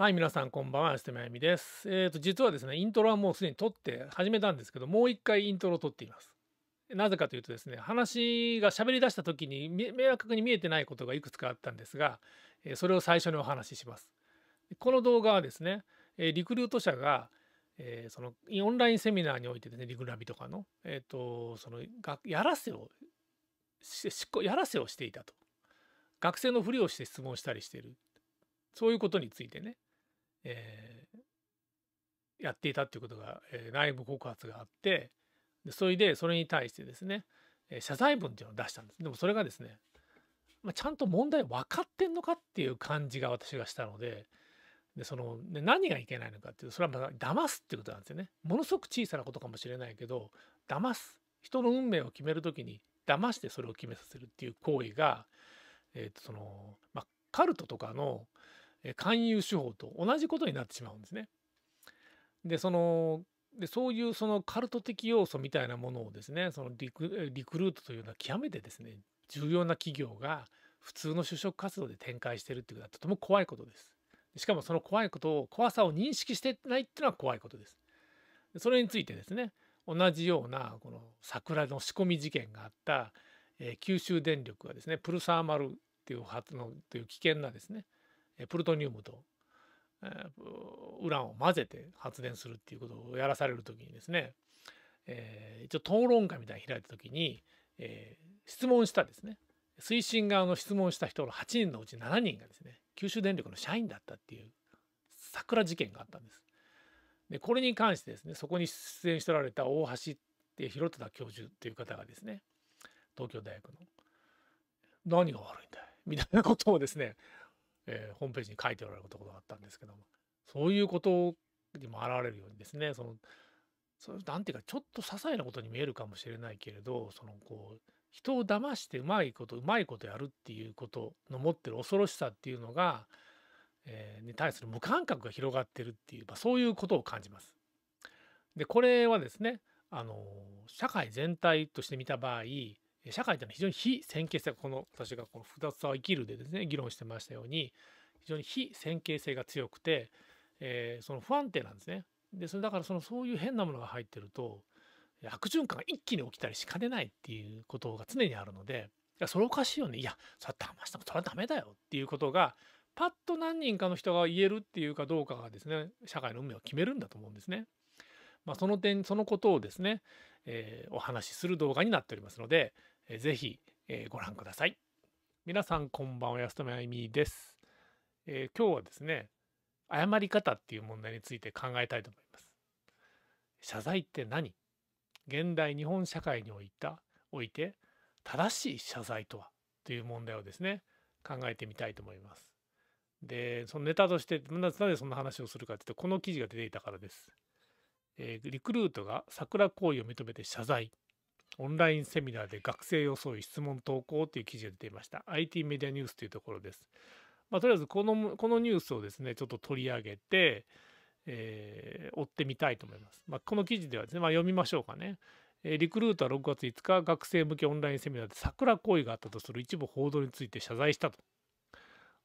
はい、皆さんこんばんは、安手まゆみです。えっ、ー、と、実はですね、イントロはもうすでに撮って始めたんですけど、もう一回イントロを撮っています。なぜかというとですね、話が喋り出した時に明確に見えてないことがいくつかあったんですが、それを最初にお話しします。この動画はですね、リクルート社が、えー、そのオンラインセミナーにおいてですね、リグラビとかの、えっ、ー、と、そのやらせを、やらせをしていたと。学生のふりをして質問したりしている。そういうことについてね、えー、やっていたっていうことが、えー、内部告発があってでそれでそれに対してですね、え謝罪文っていうのを出したんですでもそれがですね、まあ、ちゃんと問題分かってんのかっていう感じが私がしたのででその、ね、何がいけないのかっていうそれはま騙すっていうことなんですよねものすごく小さなことかもしれないけど騙す人の運命を決める時に騙してそれを決めさせるっていう行為が、えーとそのまあ、カルトとかの、勧誘手法と同じことになってしまうんですね。でそのでそういうそのカルト的要素みたいなものをですねそのリクリクルートというのは極めてですね重要な企業が普通の就職活動で展開してるっていうのはとても怖いことです。しかもその怖いことを怖さを認識してないっていうのは怖いことです。それについてですね同じようなこの桜の仕込み事件があった、えー、九州電力がですねプルサーマルっていう発のという危険なですねプルトニウムと、えウランを混ぜて発電するっていうことをやらされる時にですね、えー、一応討論会みたいに開いた時に、えー、質問したですね推進側の質問した人の8人のうち7人がですね九州電力の社員だったっていう桜事件があったんです。でこれに関してですねそこに出演しておられた大橋って広田教授っていう方がですね東京大学の「何が悪いんだい」みたいなことをですねえー、ホームページに書いておられるところがあったんですけどもそういうことにも現れるようにですねそのそのなんていうかちょっと些細なことに見えるかもしれないけれどそのこう人を騙してうまいことうまいことやるっていうことの持ってる恐ろしさっていうのが、えー、に対する無感覚が広がってるっていう、まあ、そういうことを感じます。でこれはですねあの社会全体として見た場合社会というのは非常に非線形性この私がこの複雑さを生きるでですね議論してましたように非常に非線形性が強くて、えー、その不安定なんですね。でそれだからそのそういう変なものが入ってると悪循環が一気に起きたりしかねないっていうことが常にあるのでいやそれおかしいよねいやそれ騙したそれはダメだよっていうことがパッと何人かの人が言えるっていうかどうかがですね社会の運命を決めるんだと思うんですね。まあ、その点そのことをですね、えー、お話しする動画になっておりますので、えー、ぜひ、えー、ご覧ください。皆さんこんばんは、安富あゆみです、えー、今日はですね、謝り方っていう問題について考えたいと思います。謝罪って何現代日本社会においたおいて正しい謝罪とはという問題をですね考えてみたいと思います。でそのネタとしてなぜそんな話をするかっていうとこの記事が出ていたからです。えー、リクルートが桜行為を認めて謝罪。オンラインセミナーで学生を装い質問投稿という記事が出ていました。IT メディアニュースというところです。まあ、とりあえずこの、このニュースをですね、ちょっと取り上げて、えー、追ってみたいと思います。まあ、この記事ではですね、まあ、読みましょうかね。えリクルートは6月5日、学生向けオンラインセミナーで桜行為があったとする一部報道について謝罪したと。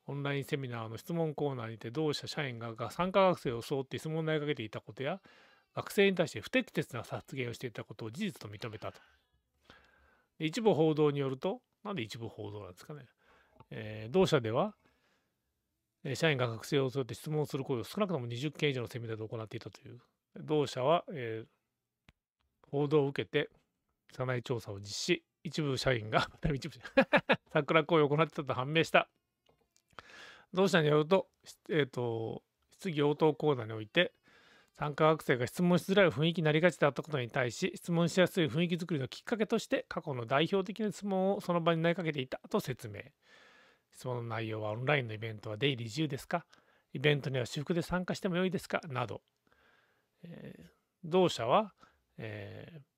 オンラインセミナーの質問コーナーにて同社社員が参加学生を装って質問を投げかけていたことや学生に対して不適切な発言をしていたことを事実と認めたと。一部報道によると、なんで一部報道なんですかね。えー、同社では、社員が学生を襲って質問する行為を少なくとも20件以上のセミナーで行っていたという。同社は、えー、報道を受けて、社内調査を実施、一部社員が、一部社員、桜行為を行っていたと判明した。同社によると、えっ、ー、と、質疑応答講座において、参加学生が質問しづらい雰囲気になりがちだったことに対し質問しやすい雰囲気づくりのきっかけとして過去の代表的な質問をその場に投げかけていたと説明質問の内容はオンラインのイベントは出入り自由ですかイベントには私服で参加しても良いですかなど、えー、同社は、えー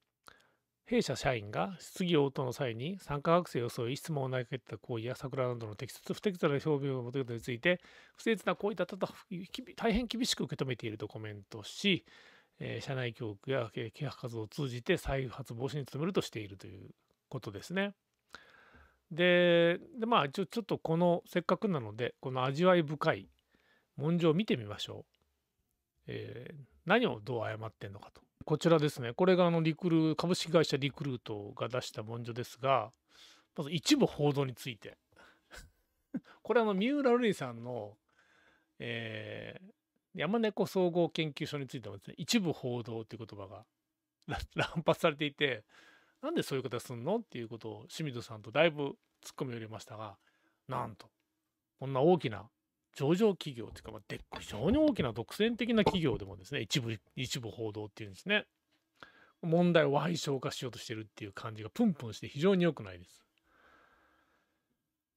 弊社社員が質疑応答の際に参加学生を装い質問を投げかけた行為や桜などの適切不適切な表現を求めとについて不実な行為だったと大変厳しく受け止めているとコメントし、え社内教育や啓発活動を通じて再発防止に努めるとしているということですね。でまあ一応ちょっとこのせっかくなのでこの味わい深い文書を見てみましょう。えー、何をどう謝ってんのかと。こちらですね。これがあのリクル株式会社リクルートが出した文書ですが、まず一部報道について。これはあの三浦瑠麗さんの、えー、山猫総合研究所についてもですね、一部報道という言葉が 乱発されていて、なんでそういう方すんのっていうことを清水さんとだいぶ突っ込み寄りましたが、なんと、こんな大きな上場企業というか、まあ、で非常に大きな独占的な企業でもですね、一部、一部報道っていうんですね。問題を矮小化しようとしてるっていう感じがプンプンして非常に良くないです。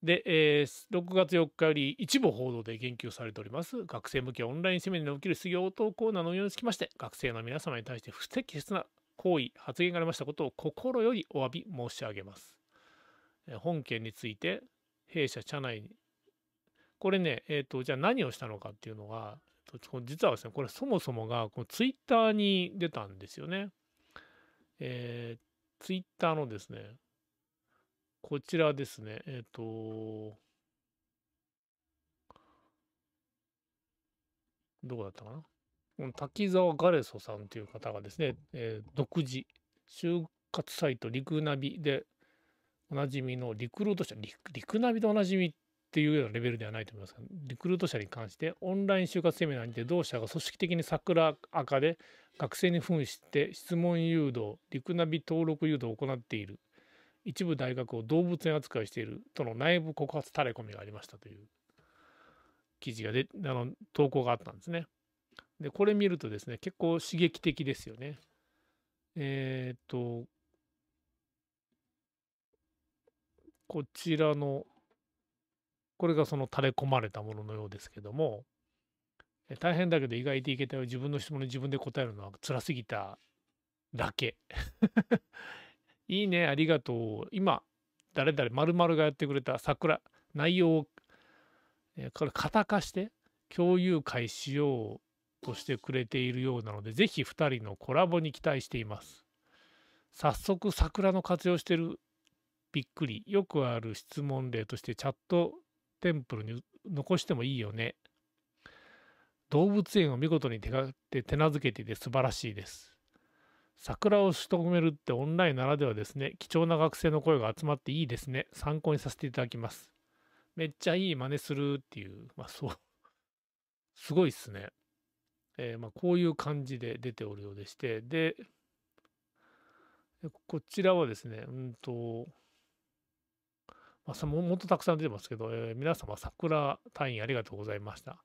で、えー、6月4日より一部報道で言及されております、学生向けオンラインセミナーにおける失業等コーナーの運用につきまして、学生の皆様に対して不適切な行為、発言がありましたことを心よりお詫び申し上げます。本件について、弊社社内これね、えっ、ー、と、じゃあ何をしたのかっていうのが、実はですね、これそもそもが、このツイッターに出たんですよね。えー、ツイッターのですね、こちらですね、えっ、ー、と、どこだったかなこの滝沢ガレソさんという方がですね、えー、独自、就活サイトリクナビでおなじみのリクルート社リクナビでおなじみっっていうようなレベルではないと思いますがリクルート社に関してオンライン就活セミナーにて同社が組織的に桜赤で学生に扮して質問誘導リクナビ登録誘導を行っている一部大学を動物園扱いしているとの内部告発垂れ込みがありましたという記事がであの投稿があったんですね。でこれ見るとですね結構刺激的ですよね。えー、っとこちらのこれがその垂れ込まれたもののようですけども、大変だけど意外といけたよ。自分の質問に自分で答えるのは辛すぎただけ。いいね、ありがとう。今、誰々、まるがやってくれた桜、内容を、えこれ、型化して共有会しようとしてくれているようなので、ぜひ2人のコラボに期待しています。早速、桜の活用してる、びっくり。よくある質問例として、チャットテンプルに残してもいいよね。動物園を見事に手がて手なずけていて素晴らしいです。桜をしとめるってオンラインならではですね。貴重な学生の声が集まっていいですね。参考にさせていただきます。めっちゃいい真似するっていう、まあそう。すごいっすね。えー、まあこういう感じで出ておるようでして、で、こちらはですね、うんと、まあ、ももっとたくさん出てますけど、えー、皆様桜隊員ありがとうございました。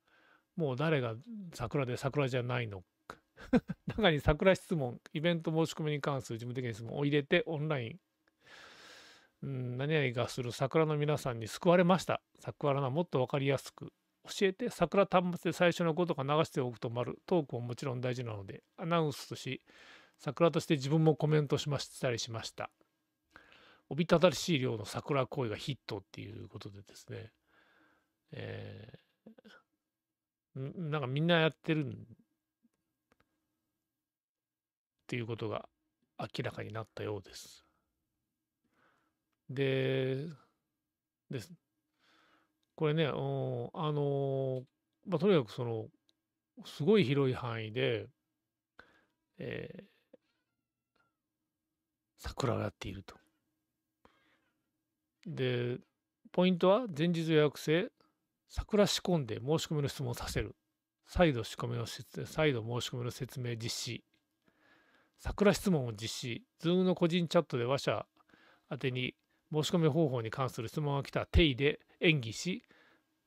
もう誰が桜で桜じゃないのか。中に桜質問、イベント申し込みに関する事務的な質問を入れてオンライン、うん、何々がする桜の皆さんに救われました。桜がもっと分かりやすく教えて桜端末で最初の5とか流しておくと丸トークももちろん大事なのでアナウンスとし桜として自分もコメントしましたりしましたおびただしい量の桜恋がヒットっていうことでですね、えー、なんかみんなやってるっていうことが明らかになったようです。で、です。これね、あのー、まあ、とにかくその、すごい広い範囲で、えー、桜をやっていると。で、ポイントは前日予約制、桜仕込んで申し込みの質問をさせる。再度仕込みの再度申し込みの説明実施。桜質問を実施。Zoom の個人チャットで話者宛てに申し込み方法に関する質問が来た定位で演技し、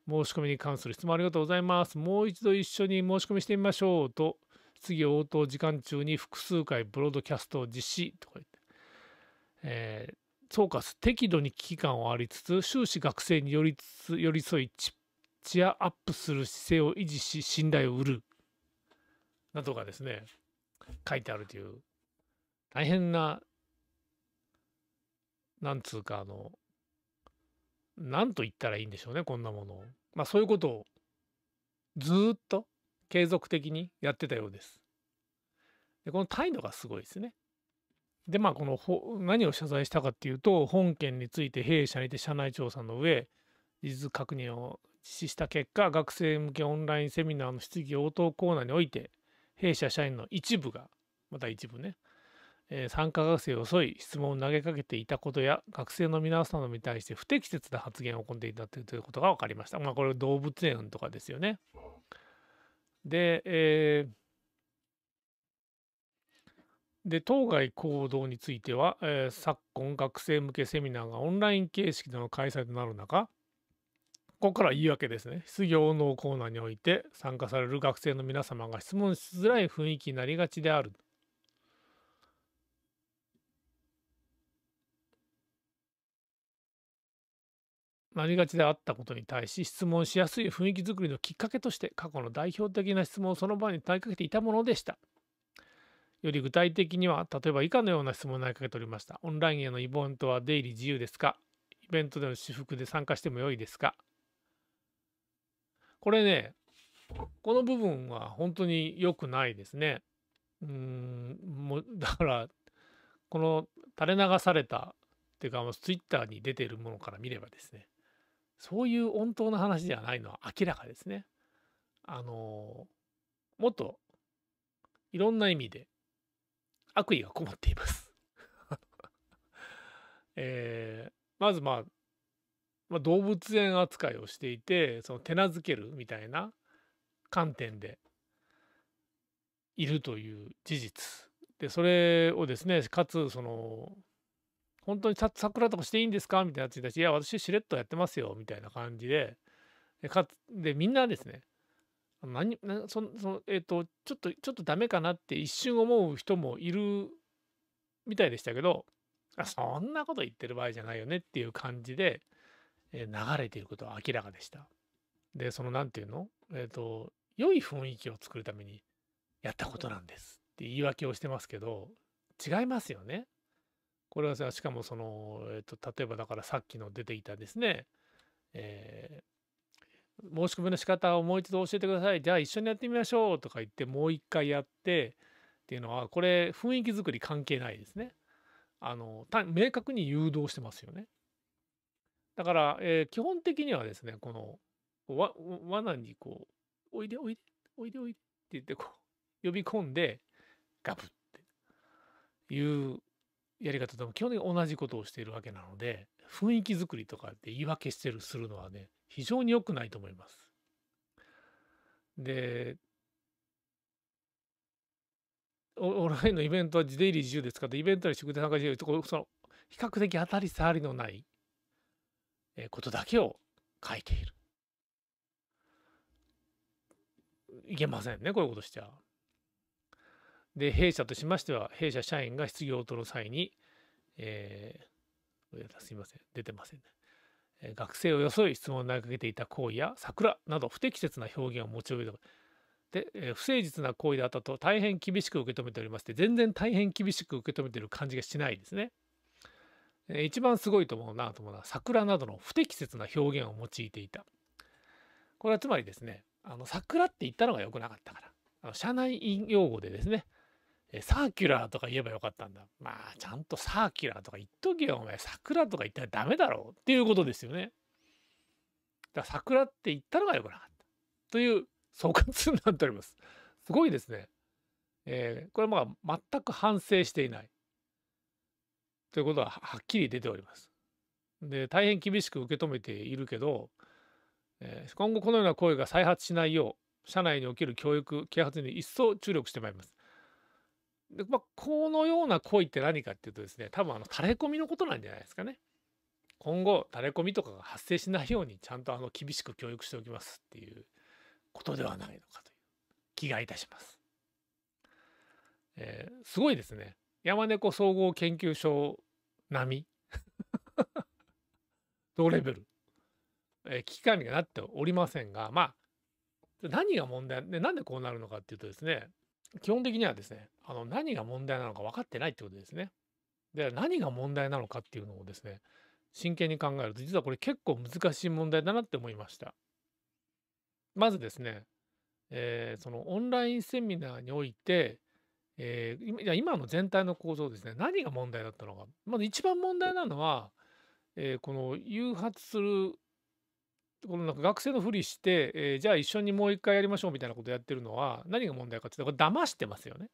申し込みに関する質問ありがとうございます。もう一度一緒に申し込みしてみましょうと、次応答時間中に複数回ブロードキャストを実施とか言って、えーうか適度に危機感をありつつ終始学生に寄り寄り添いチアアップする姿勢を維持し信頼を売るなどがですね書いてあるという大変ななんつうかあの何と言ったらいいんでしょうねこんなものを。まあそういうことをずっと継続的にやってたようです。でこの態度がすごいですね。で、まあ、この何を謝罪したかっていうと、本件について弊社にて社内調査の上、事実確認を実施した結果、学生向けオンラインセミナーの質疑応答コーナーにおいて、弊社社員の一部が、また一部ね、えー、参加学生を襲い、質問を投げかけていたことや、学生の皆様に対して不適切な発言を行っていたということが分かりました。まあ、これ動物園とかですよね。で、えーで当該行動については、えー、昨今学生向けセミナーがオンライン形式での開催となる中ここから言い訳ですね質疑応コーナーにおいて参加される学生の皆様が質問しづらい雰囲気になりがちである。なりがちであったことに対し質問しやすい雰囲気づくりのきっかけとして過去の代表的な質問をその場に問いかけていたものでした。より具体的には例えば以下のような質問を投げかけておりました。オンラインへのイベントは出入り自由ですかイベントでの私服で参加しても良いですかこれね、この部分は本当に良くないですね。うん、もうだから、この垂れ流されたっていうか、ツイッターに出ているものから見ればですね、そういう本当の話ではないのは明らかですね。あの、もっといろんな意味で悪意がこもっています えー、まずまあ、まあ、動物園扱いをしていてその手なずけるみたいな観点でいるという事実でそれをですねかつその本当に桜とかしていいんですかみたいなやつに対して「いや私しれっとやってますよ」みたいな感じででかつでみんなですね何そのえっ、ー、とちょっとちょっとダメかなって一瞬思う人もいるみたいでしたけどあそんなこと言ってる場合じゃないよねっていう感じで、えー、流れていることは明らかでした。でその何て言うのえっ、ー、と良い雰囲気を作るためにやったことなんですって言い訳をしてますけど違いますよね。これはしかもその、えーと、例えばだからさっきの出ていたですね、え申し込みの仕方をもう一度教えてくださいじゃあ一緒にやってみましょうとか言ってもう一回やってっていうのはこれ雰囲気作り関係ないですねあの明確に誘導してますよねだから、えー、基本的にはですねこのわ罠にこうおいでおいでおいでおいでって言ってこう呼び込んでガブっていうやり方とも基本的に同じことをしているわけなので雰囲気作りとかって言い訳してるするのはね非常に良くないと思います。でオンラインのイベントは自出入り自由ですからイベントに宿題参加自由とその比較的当たり障りのないことだけを書いている。いけませんねこういうことしちゃ。で弊社としましては弊社社員が失業を取る際に、えー、すいません出てませんね。学生を装い質問を投げかけていた行為や桜など不適切な表現を用いるで、え不誠実な行為であったと大変厳しく受け止めておりまして全然大変厳しく受け止めてる感じがしないですね。え一番すごいと思うなと思うのは桜などの不適切な表現を用いていた。これはつまりですねあの桜って言ったのが良くなかったからあの社内用語でですねサーキュラーとか言えばよかったんだ。まあ、ちゃんとサーキュラーとか言っとけよ、お前。桜とか言ったらダメだろうっていうことですよね。だから桜って言ったのがよくなかった。という総括になっております。すごいですね。えー、これまあ、全く反省していない。ということははっきり出ております。で、大変厳しく受け止めているけど、えー、今後このような行為が再発しないよう、社内における教育、啓発に一層注力してまいります。で、まあ、このような恋って何かっていうとですね多分あの垂れ込みのことなんじゃないですかね。今後垂れ込みとかが発生しないようにちゃんとあの厳しく教育しておきますっていうことではないのかという気がいたします。えー、すごいですね山猫総合研究所並み 同レベル、えー、危機管理がなっておりませんがまあ何が問題でなんでこうなるのかっていうとですね基本的にはですね、あの何が問題なのか分かってないってことですね。で、何が問題なのかっていうのをですね、真剣に考えると、実はこれ結構難しい問題だなって思いました。まずですね、えー、そのオンラインセミナーにおいて、えー、今の全体の構造ですね、何が問題だったのか。まず一番問題なのは、えー、この誘発するこのなんか学生のふりして、えー、じゃあ一緒にもう一回やりましょうみたいなことやってるのは何が問題かっていうとこれ騙してますよね。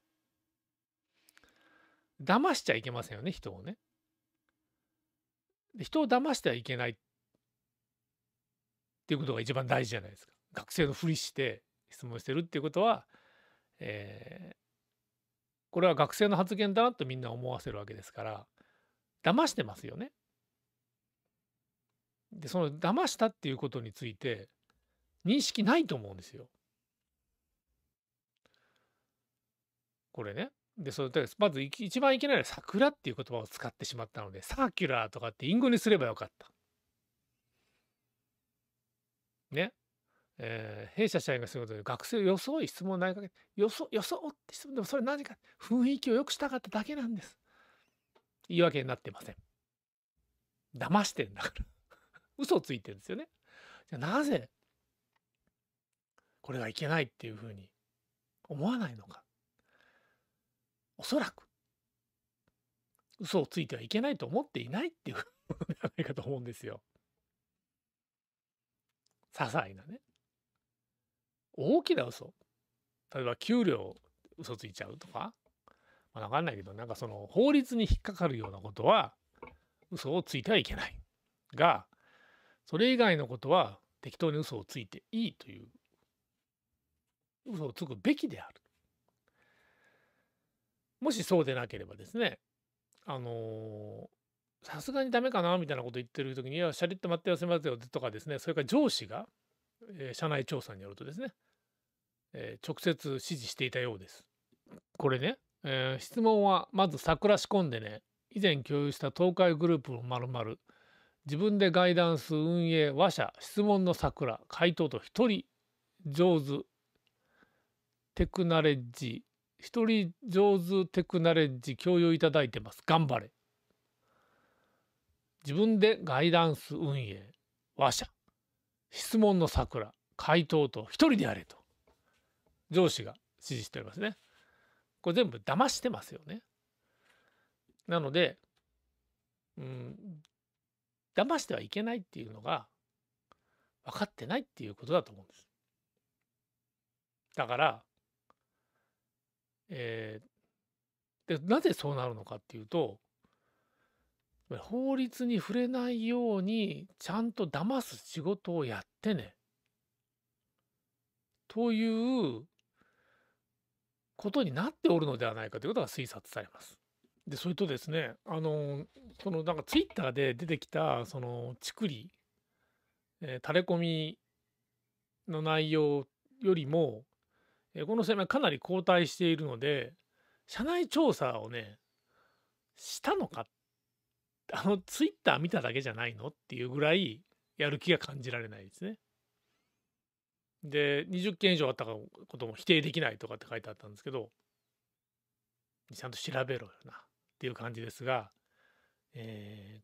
騙しちゃいけませんよね人をね。人を騙してはいけないっていうことが一番大事じゃないですか。学生のふりして質問してるっていうことは、えー、これは学生の発言だなとみんな思わせるわけですから騙してますよね。でその騙したっていうことについて認識ないと思うんですよ。これね。でそれまず一番いけないのは「桜」っていう言葉を使ってしまったので「サーキュラー」とかって隠語にすればよかった。ね。えー、弊社社員がすることで学生を装い質問を投げかけてよそ」って質問でもそれ何か雰囲気を良くしたかっただけなんです。言い訳になってません。騙してんだから。嘘をついてるんですよね。じゃなぜこれはいけないっていうふうに思わないのか。おそらく嘘をついてはいけないと思っていないっていうことではないかと思うんですよ。些細なね。大きな嘘。例えば給料嘘ついちゃうとか、まあ、分かんないけどなんかその法律に引っかかるようなことは嘘をついてはいけないがそれ以外のことは適当に嘘をついていいという嘘をつくべきである。もしそうでなければですねあのさすがにダメかなみたいなこと言ってる時に「いやしゃりと待ってよせますよ」とかですねそれから上司が、えー、社内調査によるとですね、えー、直接指示していたようです。これね、えー、質問はまず桜仕込んでね以前共有した東海グループの丸々自分でガイダンス運営話者質問の桜回答と一人上手テクナレッジ一人上手テクナレッジ共有いただいてます頑張れ自分でガイダンス運営話者質問の桜回答と一人でやれと上司が指示しておりますねこれ全部騙してますよねなので、うん、騙してはいけないっていうのが分かってないっていうことだと思うんです。だから、えー、でなぜそうなるのかっていうと法律に触れないようにちゃんと騙す仕事をやってねということになっておるのではないかということが推察されます。で、それとですね、あの、そのなんかツイッターで出てきた、その、ちくり、えー、タレコミの内容よりも、えー、この声明かなり後退しているので、社内調査をね、したのか、あの、ツイッター見ただけじゃないのっていうぐらい、やる気が感じられないですね。で、20件以上あったことも否定できないとかって書いてあったんですけど、ちゃんと調べろよな。っていう感じですが、え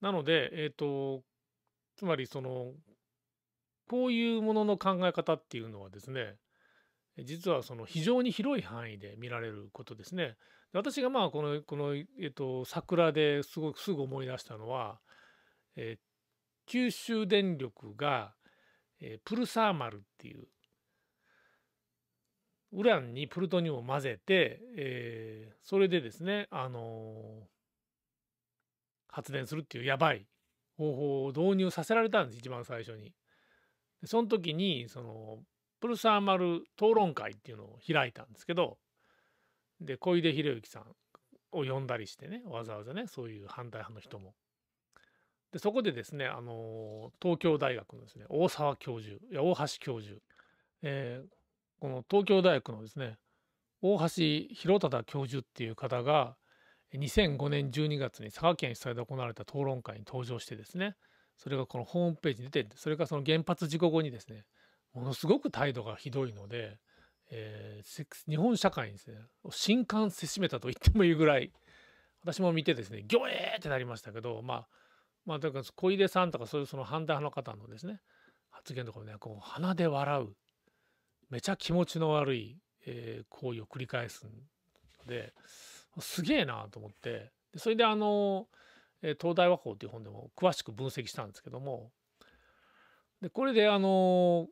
ー、なので、えっ、ー、と、つまりその、こういうものの考え方っていうのはですね、実はその非常に広い範囲で見られることですね。私がまあこのこの、えっと、桜ですごくすぐ思い出したのは、えー、九州電力が、えー、プルサーマルっていうウランにプルトニウムを混ぜて、えー、それでですね、あのー、発電するっていうやばい方法を導入させられたんです一番最初に。その時にそのプルサーマル討論会っていうのを開いたんですけどで小出博之さんを呼んだりしてねわざわざねそういう反対派の人も。でそこでですね、あのー、東京大学のですね大沢教授いや大橋教授、えー、この東京大学のですね大橋弘忠教授っていう方が2005年12月に佐賀県主催で行われた討論会に登場してですねそれがこのホームページに出てそれがその原発事故後にですねものすごく態度がひどいので、えー、日本社会にですね震撼せしめたと言ってもいいぐらい私も見てですねギョエーってなりましたけどまあまあだから小出さんとかそういうその反対派の方のですね発言とかもねこう鼻で笑うめちゃ気持ちの悪い、えー、行為を繰り返すのですげえなと思ってでそれであの「え東大和法」っていう本でも詳しく分析したんですけどもでこれであの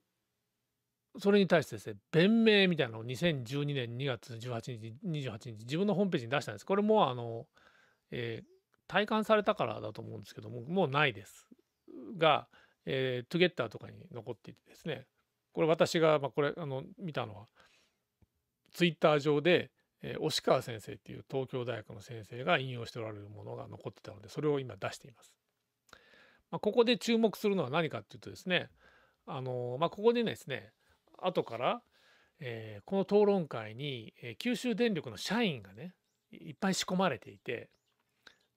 それに対してですね弁明みたいなのを2012年2月18日28日自分のホームページに出したんですこれもあの、えー、体感されたからだと思うんですけどももうないですが、えー、トゥゲッターとかに残っていてですねこれ私が、まあ、これあの見たのはツイッター上で、えー、押川先生っていう東京大学の先生が引用しておられるものが残ってたのでそれを今出しています。まあ、ここで注目するのは何かっていうとですねあの、まあ、ここでですね後から、えー、この討論会に、えー、九州電力の社員がねいっぱい仕込まれていて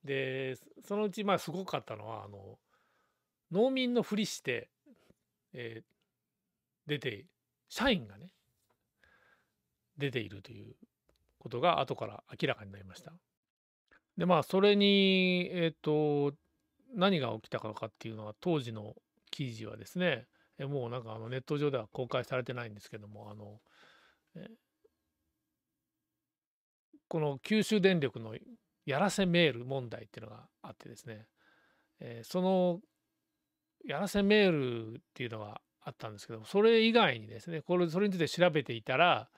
でそのうちまあすごかったのはあの農民のふりして、えー、出て社員がね出ているということが後から明らかになりました。でまあそれにえっ、ー、と何が起きたかっていうのは当時の記事はですねもうなんかあのネット上では公開されてないんですけどもあのこの九州電力のやらせメール問題っていうのがあってですね、えそのやらせメールっていうのがあったんですけどそれ以外にですねこれそれについて調べていたら、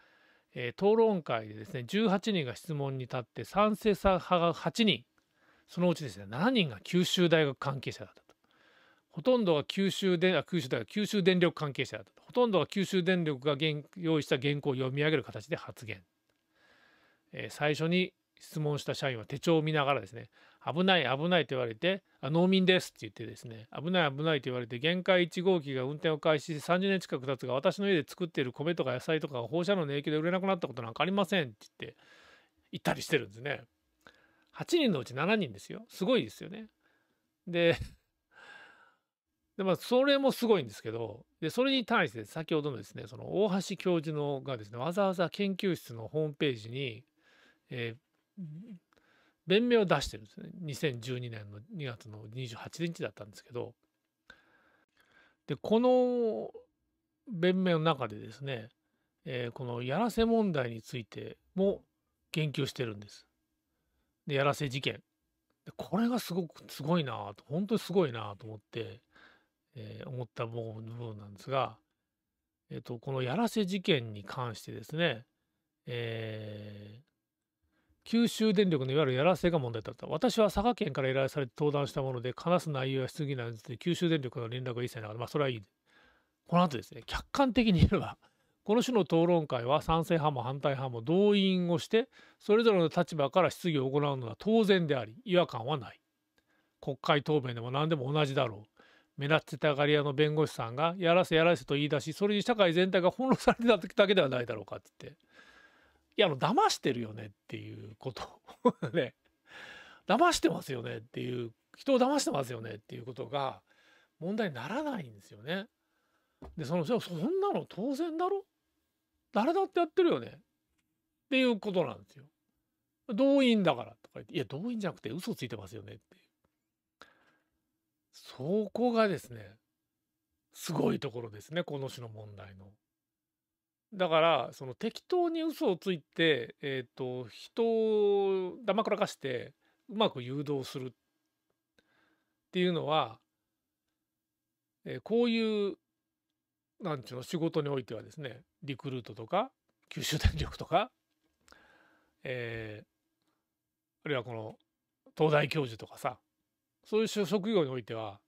えー、討論会でですね18人が質問に立って賛成派が8人そのうちですね7人が九州大学関係者だったとほとんどが九州電あ九州大学九州電力関係者だったほとんどが九州電力が用意した原稿を読み上げる形で発言、えー、最初に質問した社員は手帳を見ながらですね危ない危ないと言われてあ農民ですって言ってですね危ない危ないと言われて限界1号機が運転を開始し30年近く経つが私の家で作っている米とか野菜とかが放射能の影響で売れなくなったことなんかありませんって言って言ったりしてるんですね8人のうち7人ですよすごいですよねででまあそれもすごいんですけどでそれに対して先ほどのですねその大橋教授のがですねわざわざ研究室のホームページに、えー弁明を出してるんですね2012年の2月の28日だったんですけどでこの弁明の中でですね、えー、このやらせ問題についても言及してるんです。でやらせ事件これがすごくすごいなと本当にすごいなと思って、えー、思った部分なんですが、えーと、とこのやらせ事件に関してですね、えー、九州電力のいわゆるやらせが問題だった私は佐賀県から依頼されて登壇したもので話す内容や質疑なんですて九州電力の連絡が一切なかったまあそれはいいこの後ですね客観的に言えばこの種の討論会は賛成派も反対派も動員をしてそれぞれの立場から質疑を行うのは当然であり違和感はない国会答弁でも何でも同じだろう目立ってたがり屋の弁護士さんがやらせやらせと言い出しそれに社会全体が翻弄されてただけではないだろうかって言っていや、あの、騙してるよねっていうこと ね、騙してますよねっていう、人を騙してますよねっていうことが問題にならないんですよね。で、その、そんなの当然だろ誰だってやってるよねっていうことなんですよ。動員だからとか言って、いや、動員じゃなくて嘘ついてますよねっていう。そこがですね、すごいところですね、この種の問題の。だからその適当に嘘をついて、えーと、人をだまくらかしてうまく誘導するっていうのは、えー、こういうなんちゅうの仕事においてはですねリクルートとか九州電力とか、えー、あるいはこの東大教授とかさそういう職業においては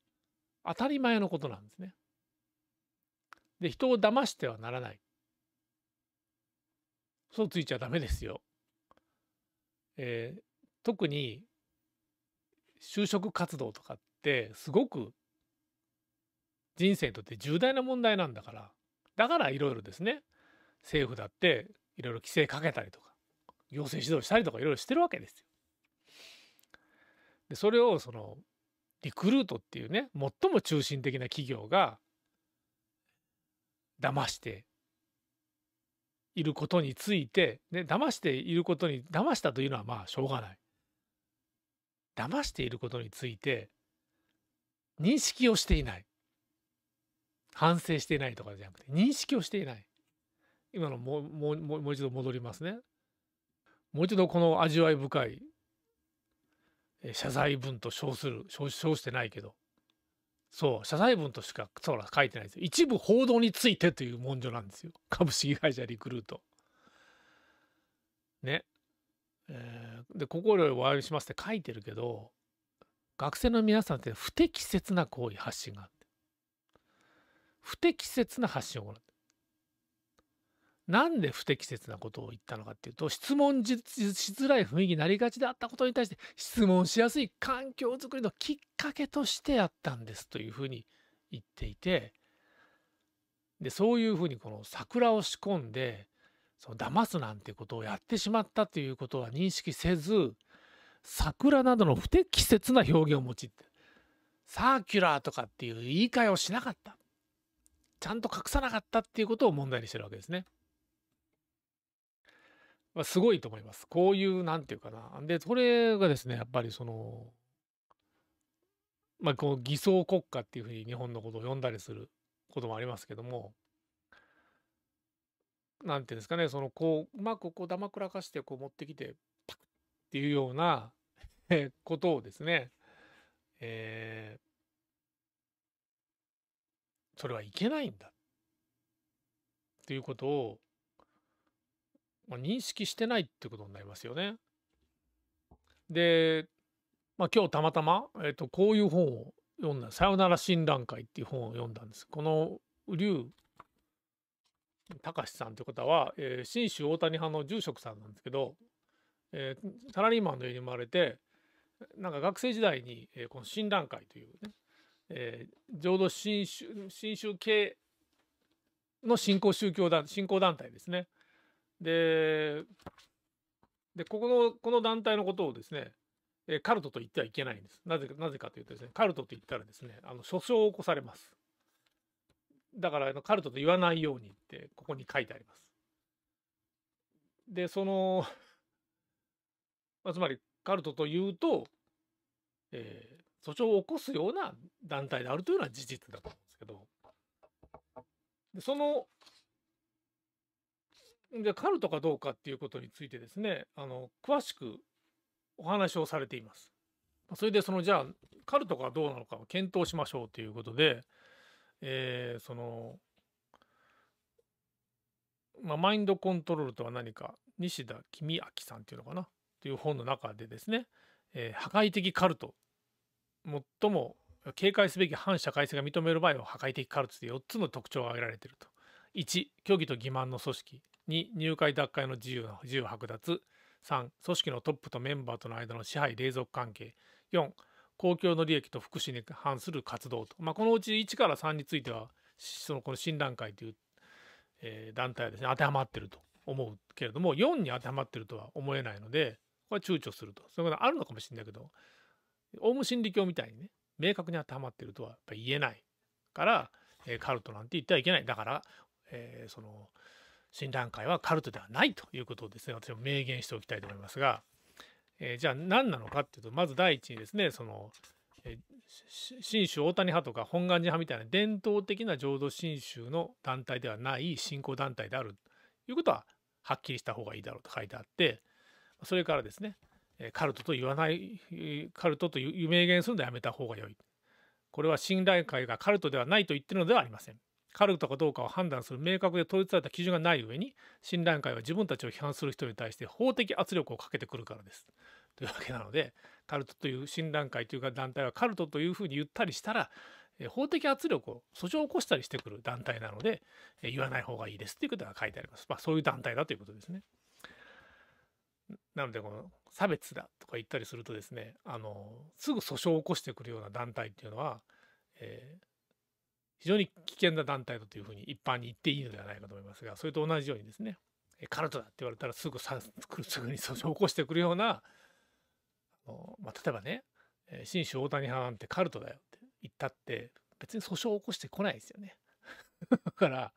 当たり前のことなんですね。で人を騙してはならない。嘘ついちゃダメですよ。えー、特に就職活動とかってすごく人生にとって重大な問題なんだからだからいろいろですね政府だっていろいろ規制かけたりとか行政指導したりとかいろいろしてるわけですよ。でそれをそのリクルートっていうね最も中心的な企業が騙していることについて、ね、騙していることに、騙したというのはまあしょうがない。騙していることについて、認識をしていない。反省していないとかじゃなくて、認識をしていない。今のももももう一度戻りますね。もう一度この味わい深い謝罪文と称する称してないけどそう、謝罪文としか、そう書いてないですよ。一部報道についてという文書なんですよ。株式会社リクルート。ね。えー、で、心よりお詫びしますって書いてるけど、学生の皆さんって不適切な行為、発信があって。不適切な発信を行って。なんで不適切なことを言ったのかっていうと質問しづらい雰囲気になりがちであったことに対して質問しやすい環境づくりのきっかけとしてやったんですというふうに言っていてでそういうふうにこの桜を仕込んでその騙すなんてことをやってしまったということは認識せず桜などの不適切な表現を用いてサーキュラーとかっていう言い換えをしなかったちゃんと隠さなかったっていうことを問題にしてるわけですね。すごいと思います。こういう、なんていうかな。で、それがですね、やっぱりその、まあ、こう偽装国家っていうふうに日本のことを呼んだりすることもありますけども、なんていうんですかね、その、こう、うまくこう、だまくらかして、こう、持ってきて、パッっていうようなことをですね、えー、それはいけないんだ。ということをまあ、認識してないってことになりますよね。で、まあ、今日たまたま、えー、とこういう本を読んだ「さよなら診断会」っていう本を読んだんです。この劉隆さんという方は、えー、新州大谷派の住職さんなんですけど、えー、サラリーマンの家に生まれてなんか学生時代に、えー、この診断会というね、えー、浄土真宗真宗系の信仰宗教団信仰団体ですねで、で、ここの、この団体のことをですね、えカルトと言ってはいけないんです。なぜか、なぜかというとですね、カルトと言ったらですね、あの、訴訟を起こされます。だから、カルトと言わないようにって、ここに書いてあります。で、その、まあ、つまり、カルトというと、えー、訴訟を起こすような団体であるというのは事実だと思うんですけど、でそのでカルトかどうかっていうことについてですねあの詳しくお話をされています。それでそのじゃあカルトがどうなのかを検討しましょうということで、えー、その、まあ、マインドコントロールとは何か西田公明さんっていうのかなという本の中でですね、えー、破壊的カルト最も警戒すべき反社会性が認める場合は破壊的カルトで4つの特徴が挙げられていると。1虚偽と欺瞞の組織2入会脱会の自由の自由剥奪3組織のトップとメンバーとの間の支配隷属関係4公共の利益と福祉に反する活動と、まあ、このうち1から3についてはそのこの診断会という、えー、団体はですね当てはまってると思うけれども4に当てはまってるとは思えないのでこれは躊躇するとそういうことあるのかもしれないけどオウム真理教みたいにね明確に当てはまってるとはやっぱ言えないから、えー、カルトなんて言ってはいけないだから、えー、その診断会はカルトではないということをですね私も明言しておきたいと思いますが、えー、じゃあ何なのかっていうとまず第一にですねその信州大谷派とか本願寺派みたいな伝統的な浄土真宗の団体ではない信仰団体であるということははっきりした方がいいだろうと書いてあってそれからですねカルトと言わないカルトと明言するのはやめた方が良いこれは信頼会がカルトではないと言ってるのではありませんカルトかどうかを判断する明確で統一された基準がない上に親鸞会は自分たちを批判する人に対して法的圧力をかけてくるからです。というわけなのでカルトという親鸞会というか団体はカルトというふうに言ったりしたら法的圧力を訴訟を起こしたりしてくる団体なので言わない方がいいですということが書いてあります。まあ、そういう団体だということですね。なのでこの差別だとか言ったりするとですねあのすぐ訴訟を起こしてくるような団体っていうのは、えー非常に危険な団体だというふうに一般に言っていいのではないかと思いますがそれと同じようにですねカルトだって言われたらすぐさすぐに訴訟を起こしてくるようなあの、まあ、例えばね新種大谷派なんてカルトだよって言ったって別に訴訟を起こしてこないですよね。だから、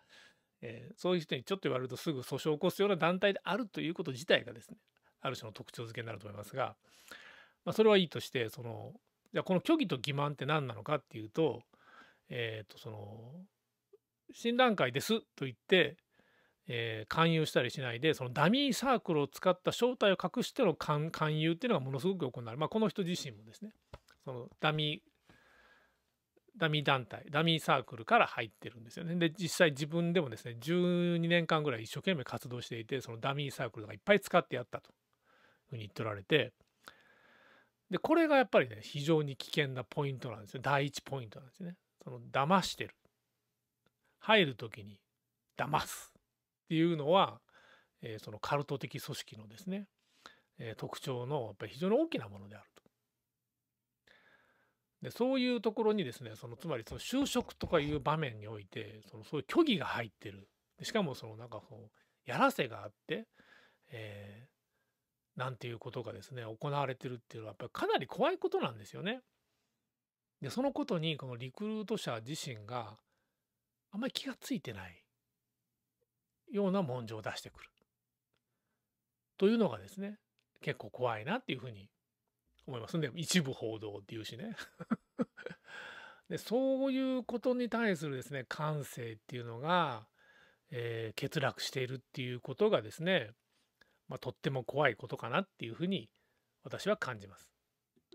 えー、そういう人にちょっと言われるとすぐ訴訟を起こすような団体であるということ自体がですねある種の特徴づけになると思いますが、まあ、それはいいとしてそのじゃあこの虚偽と欺瞞って何なのかっていうとえっ、ー、とその診断会ですと言って、えー、勧誘したりしないでそのダミーサークルを使った正体を隠しての勧誘っていうのがものすごく行われる、まあ、この人自身もですねそのダミーダミー団体ダミーサークルから入ってるんですよねで実際自分でもですね12年間ぐらい一生懸命活動していてそのダミーサークルとかいっぱい使ってやったというふうに言っておられてでこれがやっぱりね非常に危険なポイントなんですよ第一ポイントなんですねその騙してる入る時に騙すっていうのは、えー、そのカルト的組織のですね、えー、特徴のやっぱり非常に大きなものであると。でそういうところにですねそのつまりその就職とかいう場面においてそのそういう虚偽が入ってるしかもそのなんかこうやらせがあって、えー、なんていうことがですね行われてるっていうのはやっぱりかなり怖いことなんですよね。で、そのことにこのリクルート社自身があんまり気がついてないような文書を出してくる。というのがですね、結構怖いなっていうふうに思いますんで、一部報道っていうしね。でそういうことに対するですね感性っていうのが、えー、欠落しているっていうことがですね、まあ、とっても怖いことかなっていうふうに私は感じます。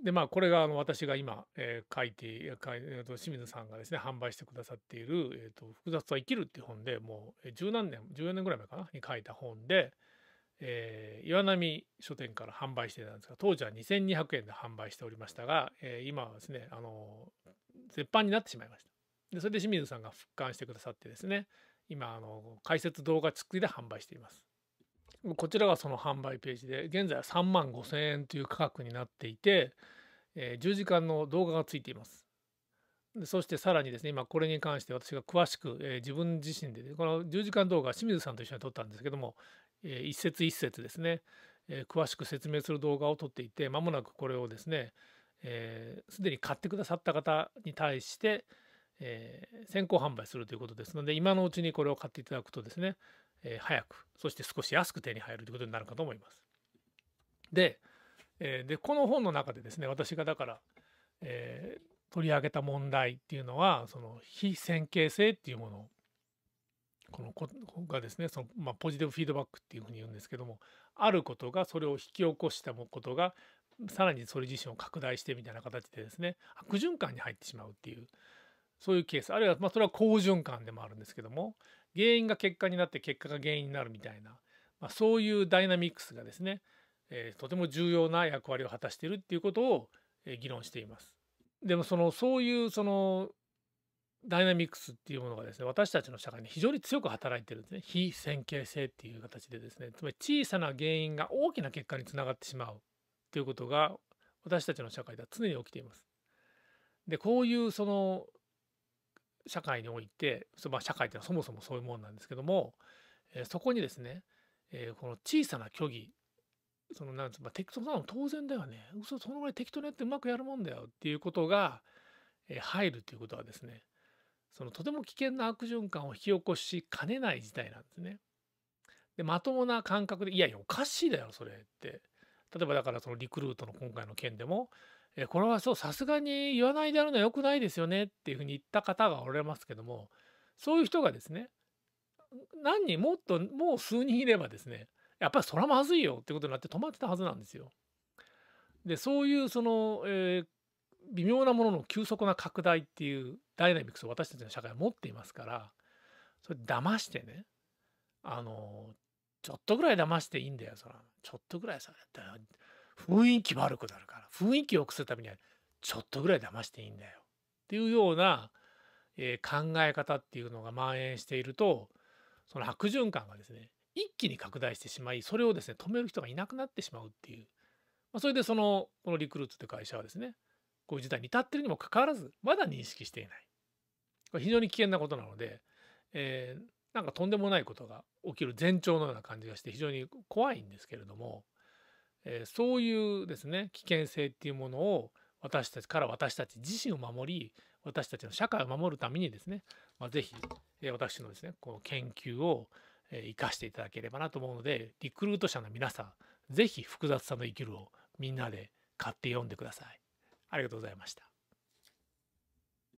でまあこれがあの私が今、えー、書いてえー、と清水さんがですね販売してくださっている「えーと、複雑は生きる」っていう本でもう十何年14年ぐらい前かなに書いた本で、えー、岩波書店から販売してたんですが当時は2200円で販売しておりましたが、えー、今はですねあの絶版になってしまいました。でそれで清水さんが復刊してくださってですね今あの解説動画作りで販売しています。こちらがその販売ページで現在は3万5000円という価格になっていて、えー、10時間の動画がついていますそしてさらにですね今これに関して私が詳しく、えー、自分自身で、ね、この10時間動画清水さんと一緒に撮ったんですけども、えー、一節一節ですね、え詳しく説明する動画を撮っていてまもなくこれをですねすで、えー、に買ってくださった方に対して、え先行販売するということですので今のうちにこれを買っていただくとですねえ早くそして少し安く手に入るということになるかと思います。で,、えでこの本の中でですね私がだから、え取り上げた問題っていうのはその非線形性っていうものこのこがですねその、まあ、ポジティブフィードバックっていうふうに言うんですけどもあることがそれを引き起こしたことがさらにそれ自身を拡大してみたいな形でですね悪循環に入ってしまうっていうそういうケースあるいはまあそれは好循環でもあるんですけども原因が結果になって結果が原因になるみたいな、まあ、そういうダイナミクスがですね、えー、とても重要な役割を果たしているっていうことを、えー、議論しています。でもそのそういうそのダイナミックスっていうものがですね私たちの社会に非常に強く働いてるんですね非線形性っていう形でですねつまり小さな原因が大きな結果につながってしまうということが私たちの社会では常に起きています。でこういうその社会においてまあ社会っていうのはそもそもそういうもんなんですけども、えー、そこにですね、えー、この小さな虚偽そのなんつうまあ適当なの当然だよね嘘そのぐらい適当にやってうまくやるもんだよっていうことが、えー、入るということはですねそのとても危険な悪循環を引き起こしかねない事態なんですね。でまともな感覚でいやいやおかしいだよそれって例えばだからそのリクルートの今回の件でもえこれはそうさすがに言わないであるのは良くないですよねっていうふうに言った方がおられますけどもそういう人がですね何人もっともう数人いればですねやっぱりそらまずいよってことになって止まってたはずなんですよ。でそういうその、えー、微妙なものの急速な拡大っていうダイナミクスを私たちの社会は持っていますからそれ騙してねあのちょっとぐらい騙していいんだよそらちょっとぐらいさ雰囲気悪くなるから雰囲気を良くするためにはちょっとぐらい騙していいんだよっていうような、えー、考え方っていうのが蔓延しているとその悪循環がですね一気に拡大してしまいそれをですね止める人がいなくなってしまうっていう、まあ、それでそのこのリクルーツという会社はですねこういう事態に至ってるにもかかわらずまだ認識していないこれ非常に危険なことなので、えー、なんかとんでもないことが起きる前兆のような感じがして非常に怖いんですけれどもえー、そういうですね危険性っていうものを私たちから私たち自身を守り私たちの社会を守るためにですね、まあ、是非、えー、私のですねこの研究を生、えかしていただければなと思うのでリクルート社の皆さん是非複雑さの生きるをみんなで買って読んでください。ありがとうございました。